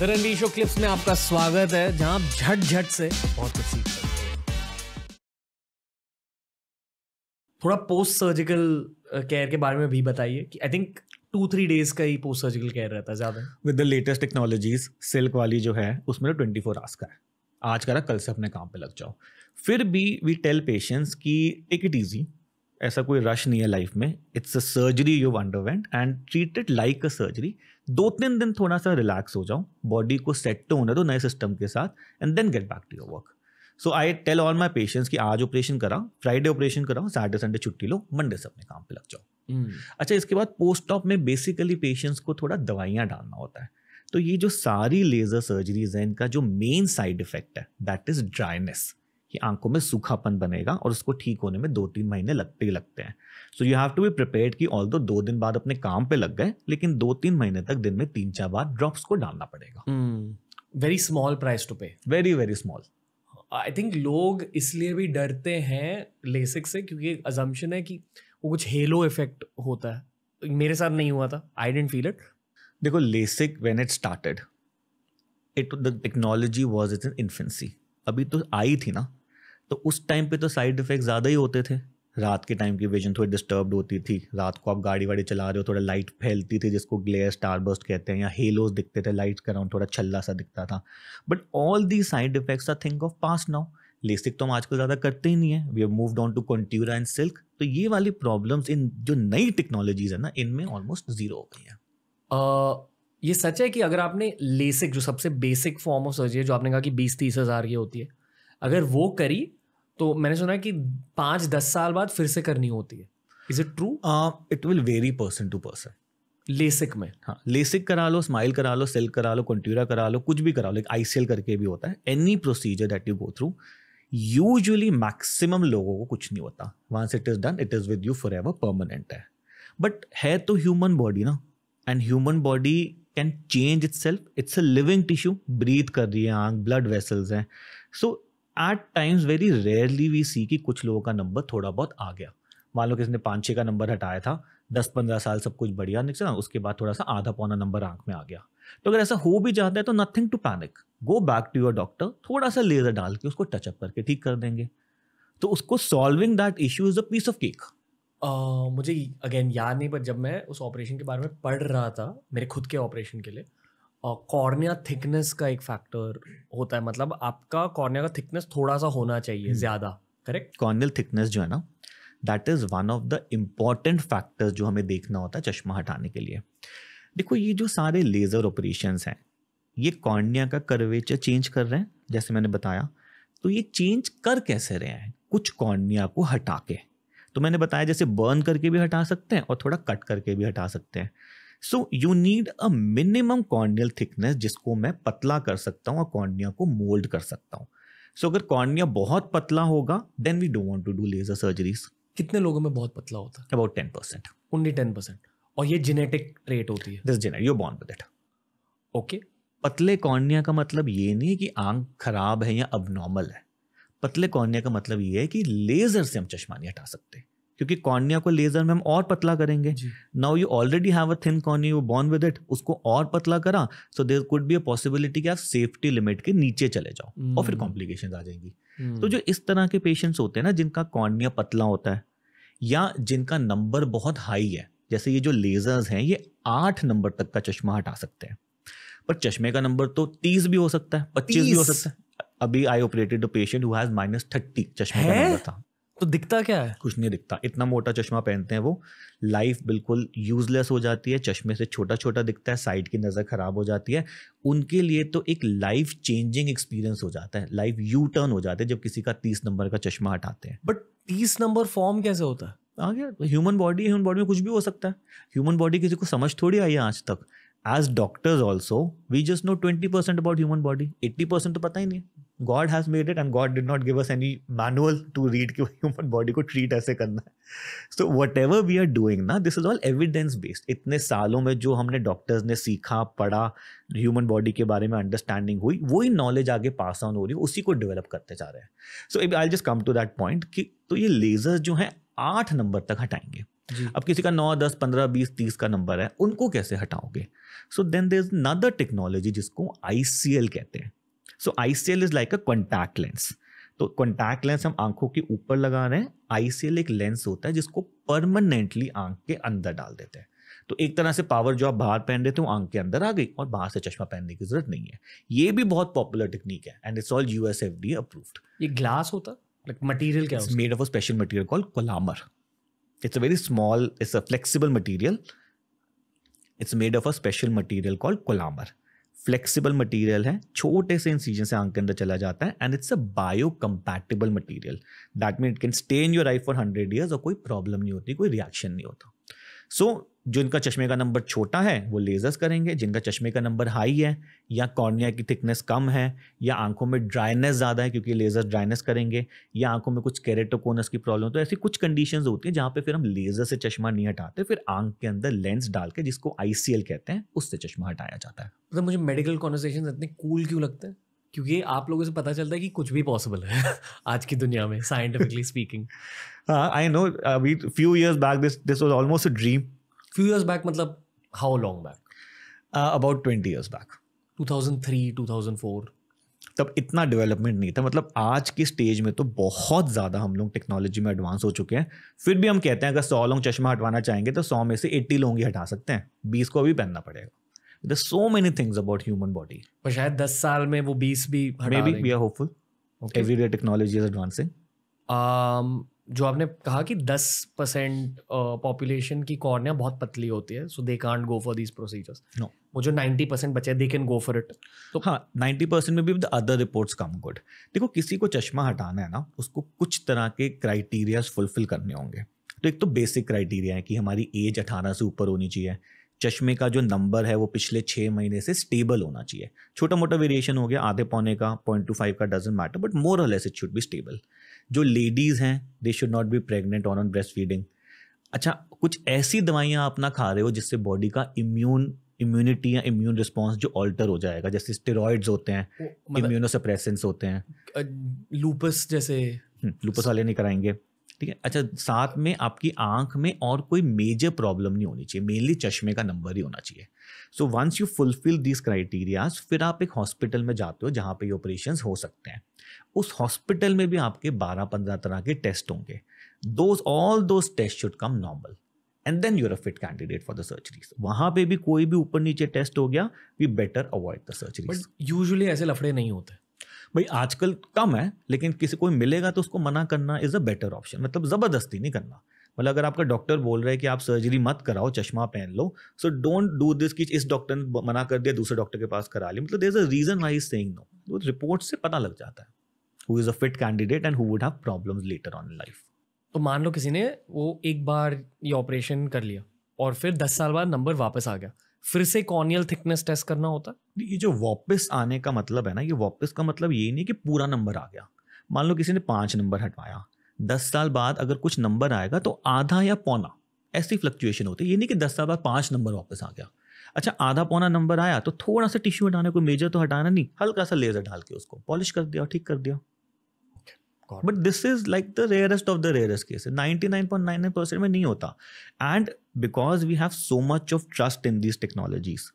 The Ranveer show clips में आपका स्वागत है जहां आप झट झट से बहुत कुछ सीख सकते थोड़ा पोस्ट सर्जिकल केयर के बारे में भी बताइए कि I think two three days का ही पोस्ट सर्जिकल केयर रहता है ज़्यादा with the latest technologies silk वाली जो है उसमें ट्वेंटी फोर आवर्स का है आज करा कल से अपने काम पे लग जाओ फिर भी वी टेल पेशेंट्स कि टेक इट इजी ऐसा कोई रश नहीं है लाइफ में it's a surgery you underwent and treat it like a surgery दो तीन दिन थोड़ा सा रिलैक्स हो जाऊँ बॉडी को सेट तो होने दो नए सिस्टम के साथ and then get back to your work so I tell all my patients कि आज ऑपरेशन कराओ फ्राइडे ऑपरेशन कराओ सैटरडे संडे छुट्टी लो मंडे से अपने काम पे लग जाओ hmm. अच्छा इसके बाद पोस्ट ऑप में बेसिकली पेशेंट्स को थोड़ा दवाइयाँ डालना होता है तो ये जो सारी लेज़र सर्जरीज हैं इनका जो मेन साइड इफेक्ट है दैट इज़ ड्राइनेस कि आंखों में सूखापन बनेगा और उसको ठीक होने में दो तीन महीने लगते ही लगते हैं so you have to be prepare कि ऑल दो दिन बाद अपने काम पे लग गए लेकिन दो तीन महीने तक दिन में तीन चार बार ड्रॉप्स को डालना पड़ेगा very small price to pay very very small I think लोग इसलिए भी डरते हैं लेसिक से क्योंकि अजम्पन है कि वो कुछ हेलो इफेक्ट होता है मेरे साथ नहीं हुआ था आई डेंट फील इट देखो LASIK when it started it the technology was it in infancy अभी तो आई थी ना तो उस टाइम पे तो साइड इफेक्ट ज़्यादा ही होते थे रात के टाइम की विजन थोड़ी डिस्टर्ब होती थी रात को आप गाड़ी वाड़ी चला रहे हो थोड़ा लाइट फैलती थी जिसको ग्लेयर स्टारबर्स्ट कहते हैं या हेलोज दिखते थे लाइट का राउंड थोड़ा छल्ला सा दिखता था but all the side effects are think of pass now LASIK तो हम आजकल ज़्यादा करते ही नहीं है we have move on to Contoura and silk तो ये वाली प्रॉब्लम्स इन जो नई टेक्नोलॉजीज है ना इनमें ऑलमोस्ट ज़ीरो हो गई हैं uh, ये सच है कि अगर आपने लेसिक जो सबसे बेसिक फॉर्म ऑफ सर्जरी जो आपने कहा कि बीस तीस हज़ार की होती है अगर वो करी तो मैंने सुना है कि पाँच दस साल बाद फिर से करनी होती है is it true it will very person to person LASIK में हाँ लेसिक करा लो स्माइल करा लो सिल्क करा लो कंट्यूरा करा लो कुछ भी करा लो एक आईसीएल करके भी होता है any procedure that you go through usually maximum लोगों को कुछ नहीं होता once it is done it is with you forever permanent है बट है तो ह्यूमन बॉडी ना and human body can change itself it's a living tissue breath कर रही है आंख ब्लड वेसल्स हैं so at times very rarely we see कि कुछ लोगों का नंबर थोड़ा बहुत आ गया मान लो किसने पाँच छः का नंबर हटाया था दस पंद्रह साल सब कुछ बढ़िया निकल उसके बाद थोड़ा सा आधा पौना नंबर आंख में आ गया तो अगर ऐसा हो भी जाता है तो nothing to panic go back to your doctor थोड़ा सा लेजर डाल के उसको टचअप करके ठीक कर देंगे तो उसको solving that issue is a piece of cake मुझे अगेन याद नहीं पर जब मैं उस ऑपरेशन के बारे में पढ़ रहा था मेरे खुद के ऑपरेशन के लिए कॉर्निया थिकनेस का एक फैक्टर होता है मतलब आपका कॉर्निया का थिकनेस थोड़ा सा होना चाहिए हम्म। ज़्यादा करेक्ट कॉर्नियल थिकनेस जो है ना that is one of the important factors जो हमें देखना होता है चश्मा हटाने के लिए देखो ये जो सारे लेज़र ऑपरेशन हैं ये कॉर्निया का करवेचर चेंज कर रहे हैं जैसे मैंने बताया तो ये चेंज कर कैसे रहे हैं कुछ कॉर्निया को हटा के तो मैंने बताया जैसे बर्न करके भी हटा सकते हैं और थोड़ा कट करके भी हटा सकते हैं so you need a minimum corneal thickness जिसको मैं पतला कर सकता हूँ और कॉर्निया को मोल्ड कर सकता हूँ सो so, अगर कॉर्निया बहुत पतला होगा then we don't want to do laser surgeries कितने लोगों में बहुत पतला होता है about ten percent only ten percent और ये जेनेटिक ट्रेट होती है this genetic you born with it okay पतले कॉर्निया का मतलब ये नहीं है कि आंख खराब है या अब नॉर्मल है पतले कॉर्निया का मतलब ये है कि लेजर से हम चश्मा नहीं हटा सकते हैं क्योंकि कॉर्निया को लेजर में हम और पतला करेंगे now you already have a thin cornea you born with it उसको और पतला करा so there could be a possibility कि आप सेफ्टी लिमिट के नीचे चले जाओ hmm. और फिर कॉम्प्लिकेशन हम्म। आ जाएंगी hmm. तो जो इस तरह के पेशेंट्स होते हैं ना जिनका कॉर्निया पतला होता है या जिनका नंबर बहुत हाई है जैसे ये जो लेजर्स हैं ये आठ नंबर तक का चश्मा हटा सकते हैं पर चश्मे का नंबर तो तीस भी हो सकता है पच्चीस भी हो सकता है अभी I operated patient who has minus thirty चश्मे का नंबर था तो दिखता क्या है कुछ नहीं दिखता इतना मोटा चश्मा पहनते हैं वो लाइफ बिल्कुल यूजलेस हो जाती है चश्मे से छोटा छोटा दिखता है साइड की नज़र खराब हो जाती है उनके लिए तो एक लाइफ चेंजिंग एक्सपीरियंस हो जाता है लाइफ यू टर्न हो जाते हैं जब किसी का तीस नंबर का चश्मा हटाते हैं बट तीस नंबर फॉर्म कैसे होता है आगे ह्यूमन बॉडी ह्यूमन बॉडी में कुछ भी हो सकता है ह्यूमन बॉडी किसी को समझ थोड़ी आई है आज तक as doctors also we just know twenty percent about human body eighty percent तो पता ही नहीं God has made it and God did not give us any manual to read कि ह्यूमन बॉडी को ट्रीट ऐसे करना है so whatever we are doing ना this is all evidence based इतने सालों में जो हमने डॉक्टर्स ने सीखा पढ़ा ह्यूमन बॉडी के बारे में अंडरस्टैंडिंग हुई वही नॉलेज आगे पास ऑन हो रही है उसी को डेवलप करते जा रहे हैं so I just come to that point कि तो ये लेजर्स जो हैं आठ नंबर तक हटाएंगे अब किसी का नौ दस पंद्रह बीस तीस का नंबर है उनको कैसे हटाओगे so then there is another technology जिसको आई कहते हैं so ICL is like a contact lens तो कॉन्टैक्ट लेंस हम आंखों के ऊपर लगा रहे हैं आईसीएल एक लेंस होता है जिसको परमानेंटली आंख के अंदर डाल देते हैं तो एक तरह से पावर जो आप बाहर पहन रहे थे वो आंख के अंदर आ गई और बाहर से चश्मा पहनने की जरूरत नहीं है ये भी बहुत पॉपुलर टेक्निक है and it's all D approved ये ग्लास होता लाइक मटीरियल क्या made of a special material called Collamer it's a very small it's a flexible material it's made of a special material called Collamer flexible material है छोटे से incision से आंख के अंदर चला जाता है and it's a biocompatible material that mean it can stay in your eye for hundred years और कोई प्रॉब्लम नहीं होती कोई रिएक्शन नहीं होता सो so, जिनका चश्मे का नंबर छोटा है वो लेजर्स करेंगे जिनका चश्मे का नंबर हाई है या कॉर्निया की थिकनेस कम है या आंखों में ड्राइनेस ज़्यादा है क्योंकि लेजर ड्राइनेस करेंगे या आंखों में कुछ कैरेटोकोनस की प्रॉब्लम तो ऐसी कुछ कंडीशंस होती हैं जहाँ पे फिर हम लेज़र से चश्मा नहीं हटाते फिर आंख के अंदर लेंस डाल के जिसको आई कहते हैं उससे चश्मा हटाया जाता है मतलब तो मुझे मेडिकल कॉन्वर्सेशन इतने कूल क्यों लगते हैं क्योंकि आप लोगों से पता चलता है कि कुछ भी पॉसिबल है आज की दुनिया में साइंटिफिकली स्पीकिंग आई नो अभी few years back this this was almost a dream few years back मतलब how long back about twenty years back 2003 2004 तब इतना डेवलपमेंट नहीं था मतलब आज के स्टेज में तो बहुत ज़्यादा हम लोग टेक्नोलॉजी में एडवांस हो चुके हैं फिर भी हम कहते हैं अगर सौ लोग चश्मा हटवाना चाहेंगे तो सौ में से एट्टी लोग ही हटा सकते हैं बीस को अभी पहनना पड़ेगा there's so many things about human body पर शायद 10 साल में वो 20 भी हटा maybe we are hopeful okay. everyday technology is advancing um, जो आपने कहा कि दस परसेंट पॉपुलेशन uh, की कॉर्निया बहुत पतली होती है so they can't go for this procedures no वो जो नाइन्टी परसेंट बचे they can go for it तो हाँ नाइन्टी परसेंट में भी the other reports come good देखो किसी को चश्मा हटाना है ना उसको कुछ तरह के क्राइटेरियाज फुलफिल करने होंगे तो एक तो बेसिक क्राइटेरिया है कि हमारी एज अठारह से ऊपर होनी चाहिए चश्मे का जो नंबर है वो पिछले छः महीने से स्टेबल होना चाहिए छोटा मोटा वेरिएशन हो गया आधे पौने का पॉइंट टू फाइव का डजेंट मैटर बट मोर और less it should be stable जो लेडीज़ हैं they should not be pregnant on on breast feeding अच्छा कुछ ऐसी दवाइयाँ आप ना खा रहे हो जिससे बॉडी का इम्यून इम्यूनिटी या इम्यून रिस्पॉन्स जो ऑल्टर हो जाएगा जैसे स्टेरॉइड्स होते हैं इम्यूनोसप्रेसेंस मतलब- होते हैं लूपस जैसे लूपस हम्म, वाले नहीं कराएंगे ठीक है अच्छा साथ में आपकी आंख में और कोई मेजर प्रॉब्लम नहीं होनी चाहिए मेनली चश्मे का नंबर ही होना चाहिए so once you fulfil this criterias फिर आप एक हॉस्पिटल में जाते हो जहाँ पे ये ऑपरेशन हो सकते हैं उस हॉस्पिटल में भी आपके 12-15 तरह के टेस्ट होंगे those all those test should come normal and then you're a fit candidate for the surgeries वहां पे भी कोई भी ऊपर नीचे टेस्ट हो गया we better avoid the surgery usually ऐसे लफड़े नहीं होते भाई आजकल कम है लेकिन किसी कोई मिलेगा तो उसको मना करना इज़ अ बेटर ऑप्शन मतलब ज़बरदस्ती नहीं करना मतलब अगर आपका डॉक्टर बोल रहा है कि आप सर्जरी मत कराओ चश्मा पहन लो सो डोंट डू दिस कि इस डॉक्टर ने मना कर दिया दूसरे डॉक्टर के पास करा लिया मतलब there is a reason why is saying no वो रिपोर्ट से पता लग जाता है who is a fit candidate and who would have problems later on life तो मान लो किसी ने वो एक बार ये ऑपरेशन कर लिया और फिर दस साल बाद नंबर वापस आ गया फिर से कॉर्नियल थिकनेस टेस्ट करना होता ये जो वापस आने का मतलब है ना ये वापस का मतलब ये नहीं कि पूरा नंबर आ गया मान लो किसी ने पाँच नंबर हटवाया दस साल बाद अगर कुछ नंबर आएगा तो आधा या पौना ऐसी फ्लक्चुएशन होती है ये नहीं कि दस साल बाद पाँच नंबर वापस आ गया अच्छा आधा पौना नंबर आया तो थोड़ा सा टिश्यू हटाने कोई मेजर तो हटाना नहीं हल्का सा लेजर डाल के उसको पॉलिश कर दिया ठीक कर दिया but this is like the rarest of the rarest case ninety nine point nine nine percent में नहीं होता and because we have so much of trust in these technologies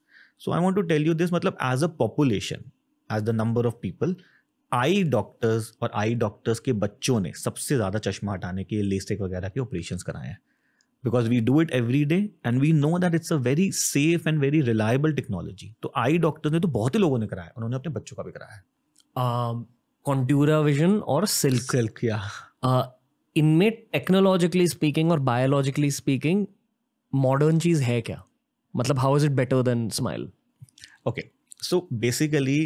so I want to tell you this मतलब as a population as the number of people eye doctors और eye doctors के बच्चों ने सबसे ज़्यादा चश्मा हटाने के लेस्टिक वगैरह के ऑपरेशन कराए हैं because we do it every day and we know that it's a very safe and very reliable technology तो आई डॉक्टर्स ने तो बहुत ही लोगों ने कराया उन्होंने अपने बच्चों का भी कराया um, कॉन्ट्यूरा uh, विजन और सिल्क सिल्क या इनमें टेक्नोलॉजिकली स्पीकिंग और बायोलॉजिकली स्पीकिंग मॉडर्न चीज है क्या मतलब how is it better than SMILE okay so basically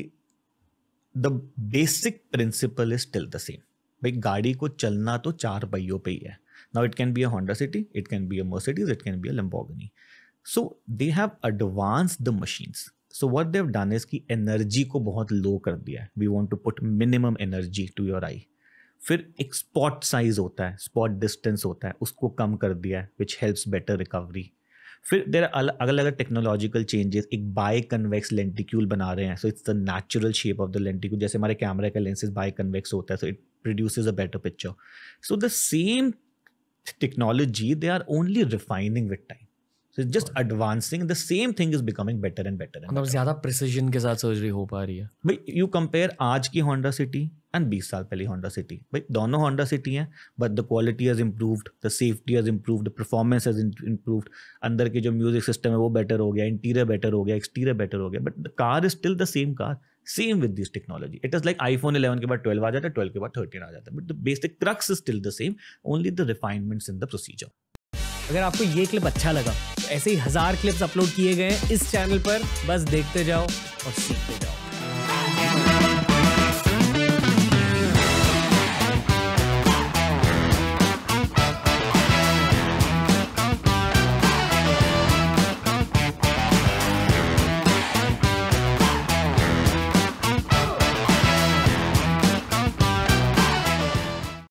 the basic principle is still the same भाई गाड़ी को चलना तो चार पहियों पे ही है now it can be a Honda City it can be a Mercedes it can be a Lamborghini so they have advance the machines so what they've done is की एनर्जी को बहुत लो कर दिया है we want to put minimum energy to your eye फिर एक spot size होता है स्पॉट डिस्टेंस होता है उसको कम कर दिया है विच हेल्प्स बेटर रिकवरी फिर देर अलग अलग टेक्नोलॉजिकल चेंजेस एक बाय कन्वेक्स लेंटिक्यूल बना रहे हैं so it's the natural shape of the lenticule जैसे हमारे कैमरे का लेंसेज बाय कन्वेक्स होता है so it produce a better picture so the same technology they are only refining with time So it's just right. advancing. The same thing is becoming better and better. मतलब ज्यादा precision के साथ surgery हो पा रही है भाई you compare आज की होंडा सिटी एंड बीस साल पहले होंडा सिटी भाई दोनों होंडा सिटी हैं but the quality is improved the safety is improved the performance is improved अंदर के जो म्यूजिक सिस्टम है वो बेटर हो गया इंटीरियर बेटर हो गया एक्सटीरियर बेटर हो गया but the car is still the same car same with this technology it is like iPhone eleven के बाद ट्वेल्व आ जाता है ट्वेल्व के बाद थर्टीन आ जाता है but the basic crux is still the same only the refinements in the procedure अगर आपको ये क्लिप अच्छा लगा तो ऐसे ही हज़ार क्लिप्स अपलोड किए गए हैं इस चैनल पर बस देखते जाओ और सीखते जाओ